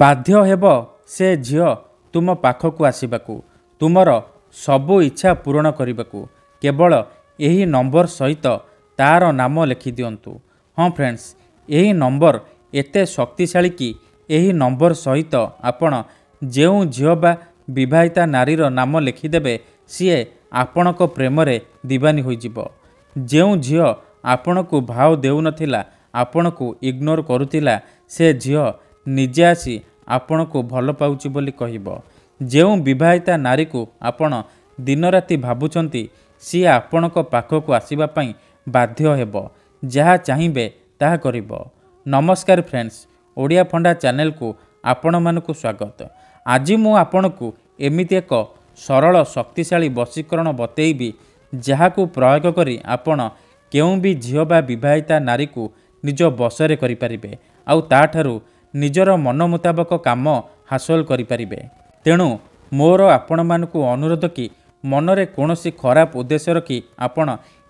ବାଧ୍ୟ ହେବ ସେ ଝିଅ ତୁମ ପାଖକୁ ଆସିବାକୁ ତୁମର ସବୁ ଇଚ୍ଛା ପୂରଣ କରିବାକୁ କେବଳ ଏହି ନମ୍ବର ସହିତ ତା'ର ନାମ ଲେଖିଦିଅନ୍ତୁ ହଁ ଫ୍ରେଣ୍ଡସ୍ ଏହି ନମ୍ବର ଏତେ ଶକ୍ତିଶାଳୀ କି ଏହି ନମ୍ବର ସହିତ ଆପଣ ଯେଉଁ ଝିଅ ବା ବିବାହିତା ନାରୀର ନାମ ଲେଖିଦେବେ ସିଏ ଆପଣଙ୍କ ପ୍ରେମରେ ଦିବାନୀ ହୋଇଯିବ ଯେଉଁ ଝିଅ ଆପଣଙ୍କୁ ଭାଓ ଦେଉନଥିଲା ଆପଣଙ୍କୁ ଇଗ୍ନୋର କରୁଥିଲା ସେ ଝିଅ ନିଜେ ଆସି ଆପଣଙ୍କୁ ଭଲ ପାଉଛି ବୋଲି କହିବ ଯେଉଁ ବିବାହିତା ନାରୀକୁ ଆପଣ ଦିନରାତି ଭାବୁଛନ୍ତି ସିଏ ଆପଣଙ୍କ ପାଖକୁ ଆସିବା ପାଇଁ ବାଧ୍ୟ ହେବ ଯାହା ଚାହିଁବେ ତାହା କରିବ ନମସ୍କାର ଫ୍ରେଣ୍ଡସ୍ ଓଡ଼ିଆ ଫଣ୍ଡା ଚ୍ୟାନେଲକୁ ଆପଣମାନଙ୍କୁ ସ୍ୱାଗତ ଆଜି ମୁଁ ଆପଣଙ୍କୁ ଏମିତି ଏକ ସରଳ ଶକ୍ତିଶାଳୀ ବଶୀକରଣ ବତେଇବି ଯାହାକୁ ପ୍ରୟୋଗ କରି ଆପଣ କେଉଁ ବି ଝିଅ ବା ବିବାହିତା ନାରୀକୁ ନିଜ ବଶରେ କରିପାରିବେ ଆଉ ତା'ଠାରୁ ନିଜର ମନ ମୁତାବକ କାମ ହାସଲ କରିପାରିବେ ତେଣୁ ମୋର ଆପଣମାନଙ୍କୁ ଅନୁରୋଧ କି ମନରେ କୌଣସି ଖରାପ ଉଦ୍ଦେଶ୍ୟ ରଖି ଆପଣ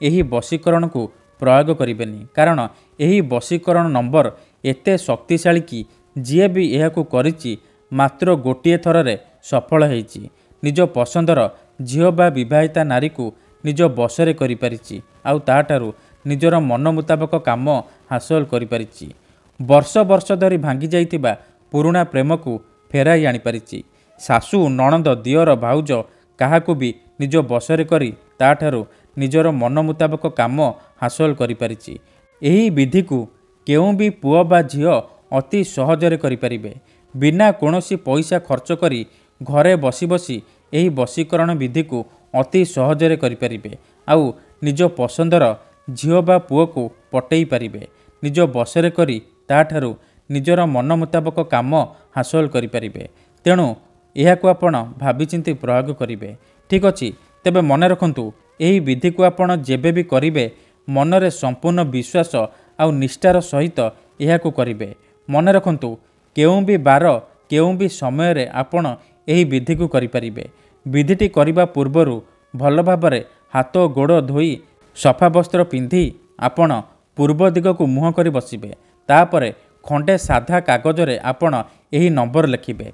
ଏହି ବଶୀକରଣକୁ ପ୍ରୟୋଗ କରିବେନି କାରଣ ଏହି ବଶୀକରଣ ନମ୍ବର ଏତେ ଶକ୍ତିଶାଳୀ କି ଯିଏ ବି ଏହାକୁ କରିଛି ମାତ୍ର ଗୋଟିଏ ଥରରେ ସଫଳ ହୋଇଛି ନିଜ ପସନ୍ଦର ଝିଅ ବା ବିବାହିତା ନାରୀକୁ ନିଜ ବଶରେ କରିପାରିଛି ଆଉ ତାଠାରୁ ନିଜର ମନ ମୁତାବକ କାମ ହାସଲ କରିପାରିଛି ବର୍ଷ ବର୍ଷ ଧରି ଭାଙ୍ଗି ଯାଇଥିବା ପୁରୁଣା ପ୍ରେମକୁ ଫେରାଇ ଆଣିପାରିଛି ଶାଶୁ ନଣନ୍ଦ ଦିଅର ଭାଉଜ କାହାକୁ ବି ନିଜ ବସରେ କରି ତା'ଠାରୁ ନିଜର ମନ ମୁତାବକ କାମ ହାସଲ କରିପାରିଛି ଏହି ବିଧିକୁ କେଉଁ ବି ପୁଅ ବା ଝିଅ ଅତି ସହଜରେ କରିପାରିବେ ବିନା କୌଣସି ପଇସା ଖର୍ଚ୍ଚ କରି ଘରେ ବସି ବସି ଏହି ବଶୀକରଣ ବିଧିକୁ ଅତି ସହଜରେ କରିପାରିବେ ଆଉ ନିଜ ପସନ୍ଦର ଝିଅ ବା ପୁଅକୁ ପଟେଇ ପାରିବେ ନିଜ ବସରେ କରି ତାଠାରୁ ନିଜର ମନ ମୁତାବକ କାମ ହାସଲ କରିପାରିବେ ତେଣୁ ଏହାକୁ ଆପଣ ଭାବିଚିନ୍ତି ପ୍ରୟୋଗ କରିବେ ଠିକ୍ ଅଛି ତେବେ ମନେ ରଖନ୍ତୁ ଏହି ବିଧିକୁ ଆପଣ ଯେବେ ବି କରିବେ ମନରେ ସମ୍ପୂର୍ଣ୍ଣ ବିଶ୍ୱାସ ଆଉ ନିଷ୍ଠାର ସହିତ ଏହାକୁ କରିବେ ମନେ ରଖନ୍ତୁ କେଉଁ ବି ବାର କେଉଁ ବି ସମୟରେ ଆପଣ ଏହି ବିଧିକୁ କରିପାରିବେ ବିଧିଟି କରିବା ପୂର୍ବରୁ ଭଲ ଭାବରେ ହାତ ଗୋଡ଼ ଧୋଇ ସଫା ବସ୍ତ୍ର ପିନ୍ଧି ଆପଣ ପୂର୍ବ ଦିଗକୁ ମୁହଁ କରି ବସିବେ ତାପରେ ଖଣ୍ଡେ ସାଧା କାଗଜରେ ଆପଣ ଏହି ନମ୍ବର ଲେଖିବେ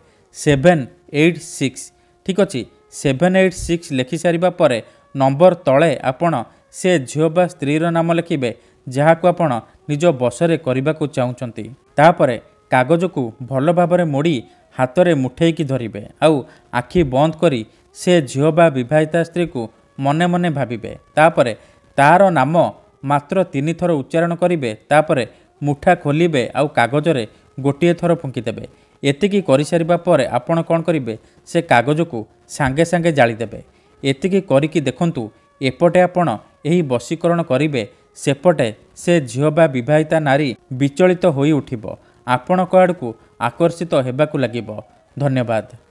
ସେଭେନ୍ ଏଇଟ୍ ସିକ୍ସ ଠିକ୍ ଅଛି ସେଭେନ୍ ଏଇଟ୍ ସିକ୍ସ ଲେଖିସାରିବା ପରେ ନମ୍ବର ତଳେ ଆପଣ ସେ ଝିଅ ବା ସ୍ତ୍ରୀର ନାମ ଲେଖିବେ ଯାହାକୁ ଆପଣ ନିଜ ବସରେ କରିବାକୁ ଚାହୁଁଛନ୍ତି ତାପରେ କାଗଜକୁ ଭଲ ଭାବରେ ମୋଡ଼ି ହାତରେ ମୁଠେଇକି ଧରିବେ ଆଉ ଆଖି ବନ୍ଦ କରି ସେ ଝିଅ ବା ବିବାହିତା ସ୍ତ୍ରୀକୁ ମନେ ମନେ ଭାବିବେ ତାପରେ ତାର ନାମ ମାତ୍ର ତିନିଥର ଉଚ୍ଚାରଣ କରିବେ ତାପରେ ମୁଠା ଖୋଲିବେ ଆଉ କାଗଜରେ ଗୋଟିଏ ଥର ଫୁଙ୍କିଦେବେ ଏତିକି କରିସାରିବା ପରେ ଆପଣ କ'ଣ କରିବେ ସେ କାଗଜକୁ ସାଙ୍ଗେ ସାଙ୍ଗେ ଜାଳିଦେବେ ଏତିକି କରିକି ଦେଖନ୍ତୁ ଏପଟେ ଆପଣ ଏହି ବଶୀକରଣ କରିବେ ସେପଟେ ସେ ଝିଅ ବା ବିବାହିତା ନାରୀ ବିଚଳିତ ହୋଇ ଉଠିବ ଆପଣଙ୍କ ଆଡ଼କୁ ଆକର୍ଷିତ ହେବାକୁ ଲାଗିବ ଧନ୍ୟବାଦ